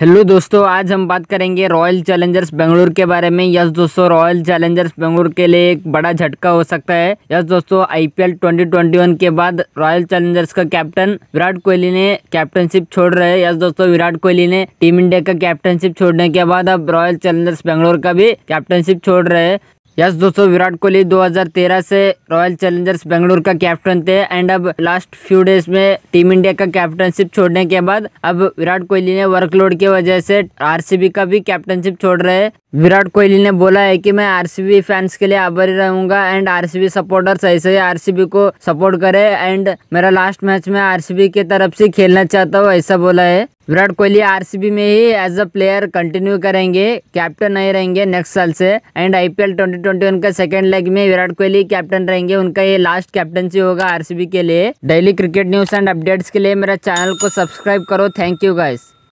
hello दोस्तों आज हम बात करेंगे रॉयल चैलेंजर्स बेंगलुरु के बारे में यस दोस्तों रॉयल चैलेंजर्स बेंगलुरु के लिए एक बड़ा झटका हो सकता है यस दोस्तों आईपीएल 2021 के बाद रॉयल चैलेंजर्स का कैप्टन विराट कोहली ने कैप्टनशिप छोड़ रहे हैं यस दोस्तों विराट कोहली ने टीम इंडिया का कैप्टनशिप छोड़ने के बाद अब रॉयल चैलेंजर्स बेंगलुरु का भी कैप्टनशिप छोड़ रहे हैं यस दोस्तों विराट कोहली 2013 से रॉयल चैलेंजर्स बेंगलुरु का कैप्टन थे एंड अब लास्ट फ्यू डेज में टीम इंडिया का कैप्टनशिप छोड़ने के बाद अब विराट कोहली ने वर्कलोड की वजह से आरसीबी का भी कैप्टनशिप छोड़ रहे विराट कोहली ने बोला है कि मैं आरसीबी फैंस के लिए आभारी रहूंगा एंड आरसीबी सपोर्टर्स ऐसे ही आरसीबी को सपोर्ट करें एंड मेरा लास्ट मैच में आरसीबी की तरफ से खेलना चाहता हूँ ऐसा बोला है विराट कोहली आरसीबी में ही एज अ प्लेयर कंटिन्यू करेंगे कैप्टन नहीं रहेंगे नेक्स्ट साल से एंड आईपीएल 2021 का सेकंड लेग में विराट कोहली कैप्टन रहेंगे उनका ये लास्ट कैप्टनसी होगा आरसीबी के लिए daily cricket news and updates के लिए मेरा चैनल को सब्सक्राइब करो थैंक यू गाइस